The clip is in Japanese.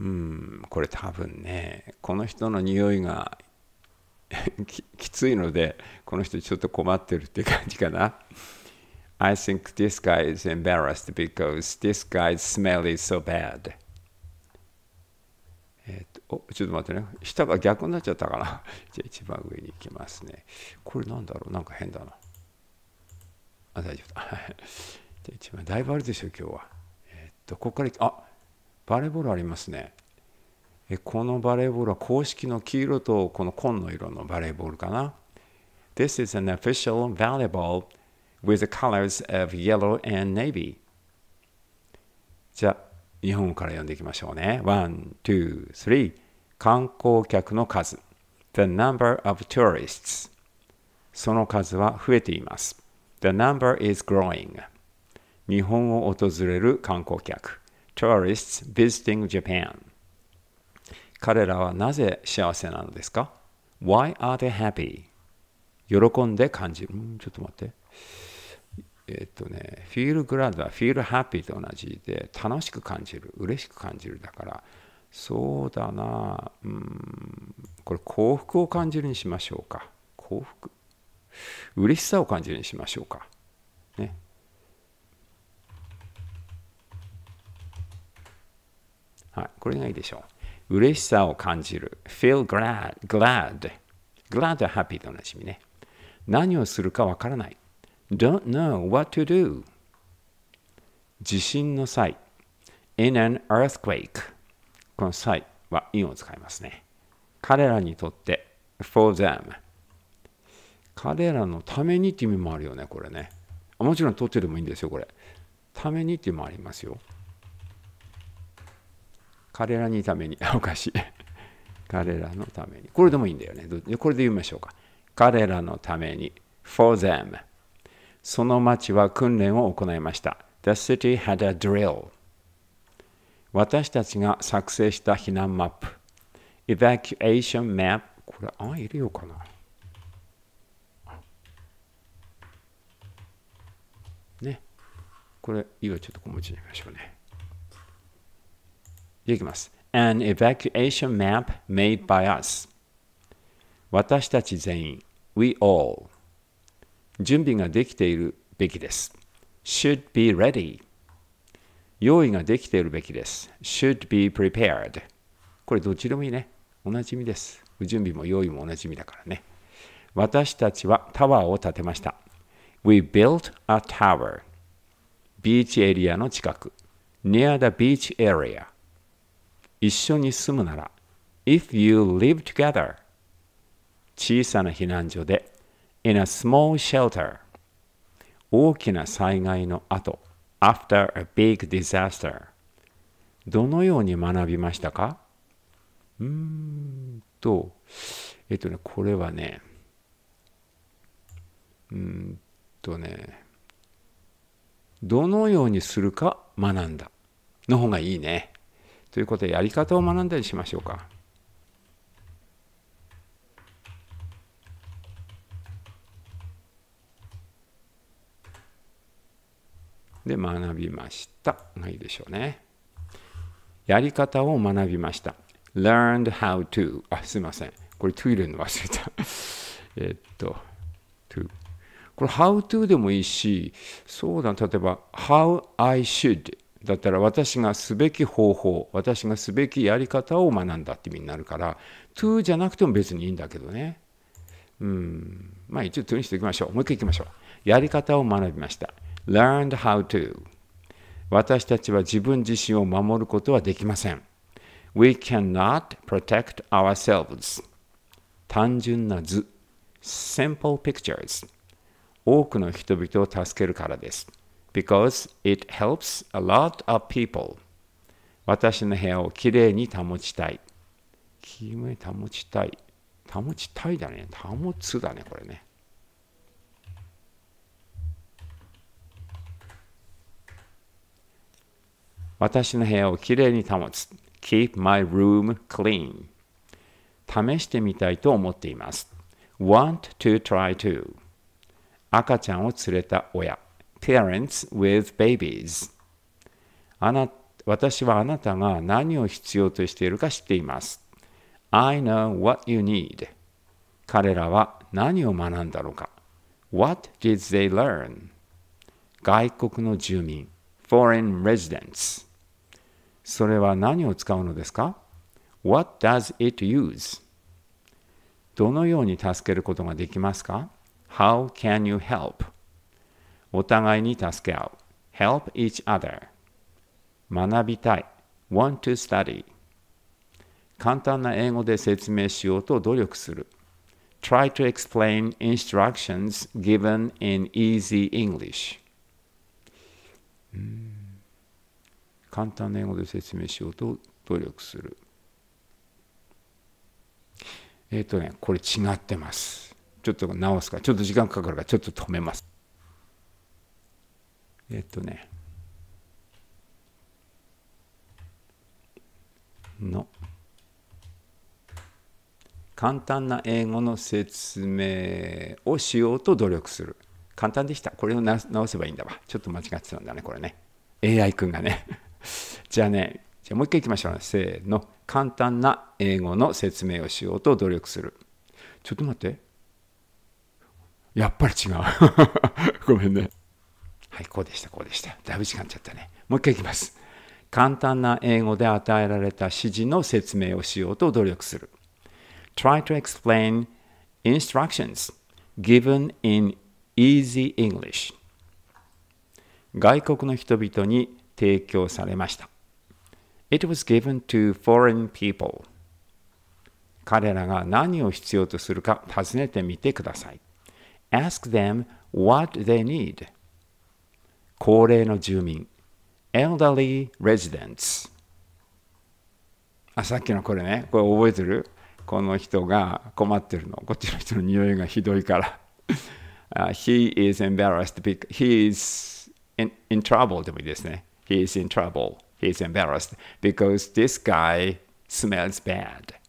うんこれ多分ねこの人の匂いが きついのでこの人ちょっと困ってるって感じかな。I think this guy is embarrassed because this guy's smell is so bad. えっと、ちょっと待ってね。下が逆になっちゃったかな。じゃあ一番上に行きますね。これなんだろうなんか変だな。あ、大丈夫だ。じゃあ一番、だいぶあるでしょ、今日は。えっと、ここから、あバレーボールありますねこのバレーボールは公式の黄色とこの紺の色のバレーボールかな This is an official volleyball with the colors of yellow and navy じゃあ日本語から読んでいきましょうね1、2,3観光客の数 The number of tourists その数は増えています The number is growing 日本を訪れる観光客 tourists visiting Japan 彼らはなぜ幸せなのですか ?Why are they happy? 喜んで感じる。ちょっと待って。えっとね、feel glad は feel happy と同じで楽しく感じる、嬉しく感じるだから、そうだな、うん、これ幸福を感じるにしましょうか。幸福。嬉しさを感じるにしましょうか。ね。はい、これがいいでしょう。嬉しさを感じる。feel glad, glad. glad は happy と同じみね。何をするかわからない。don't know what to do. 地震の際。in an earthquake. この際は意味を使いますね。彼らにとって for them。彼らのためにって意味もあるよね、これね。もちろんとってでもいいんですよ、これ。ためにっていうのもありますよ。彼らにために、おかしい。彼らのために。これでもいいんだよね。これで言いましょうか。彼らのために。for them. その町は訓練を行いました。The city had a drill. 私たちが作成した避難マップ。evacuation map。これ、あ、いるよかな。ね。これ、いいわ。ちょっと小文字にしましょうね。できます。An evacuation map made by us 私たち全員 We all 準備ができているべきです。should be ready 用意ができているべきです。should be prepared これどっちでもいいね。同じみです。準備も用意も同じみだからね。私たちはタワーを建てました。We built a tower ビーチエリアの近く near the beach area 一緒に住むなら If you live together 小さな避難所で in a small shelter 大きな災害の後 after a big disaster どのように学びましたかうーんとえっとねこれはねうーんとねどのようにするか学んだの方がいいね。ということでやり方を学んだりしましょうか。で学びましたがいいでしょうね。やり方を学びました。learned how to あすいません。これ to 入れるの忘れた。えっと to これ how to でもいいしそうだ例えば how I should だったら私がすべき方法私がすべきやり方を学んだって意味になるから to じゃなくても別にいいんだけどねうんまあ一応 to にしていきましょうもう一回いきましょうやり方を学びました learned how to 私たちは自分自身を守ることはできません we cannot protect ourselves 単純な図 simple pictures 多くの人々を助けるからです because it helps a lot of people 私の部屋をきれいに保ちたいきれいに保ちたい保ちたいだね保つだねこれね私の部屋をきれいに保つ keep my room clean 試してみたいと思っています want to try to 赤ちゃんを連れた親 parents with babies あな私はあなたが何を必要としているか知っています I know what you need 彼らは何を学んだのか What did they learn? 外国の住民 foreign residents それは何を使うのですか ?What does it use? どのように助けることができますか ?How can you help? お互いに助け合う。help each other。学びたい。want to study。簡単な英語で説明しようと努力する。try to explain instructions given in easy English。簡単な英語で説明しようと努力する。えっ、ー、とね、これ違ってます。ちょっと直すかちょっと時間かかるかちょっと止めます。えっとね、の簡単な英語の説明をしようと努力する。簡単でした。これを直せばいいんだわ。ちょっと間違ってたんだね、これね。AI 君がね。じゃあね、じゃあもう一回いきましょう、ね。せーの。簡単な英語の説明をしようと努力する。ちょっと待って。やっぱり違う。ごめんね。はい、こうでした、こうでした。だいぶ時間ちゃったね。もう一回いきます。簡単な英語で与えられた指示の説明をしようと努力する。Try to explain instructions given in easy English. 外国の人々に提供されました。It was given to foreign people. 彼らが何を必要とするか尋ねてみてください。Ask them what they need. 高齢の住民 elderly residents あさっきのこれねこれ覚えてるこの人が困ってるのこっちの人の匂いがひどいから uh, he is embarrassed because he is in, in trouble でもいいですね he is in trouble he is embarrassed because this guy smells bad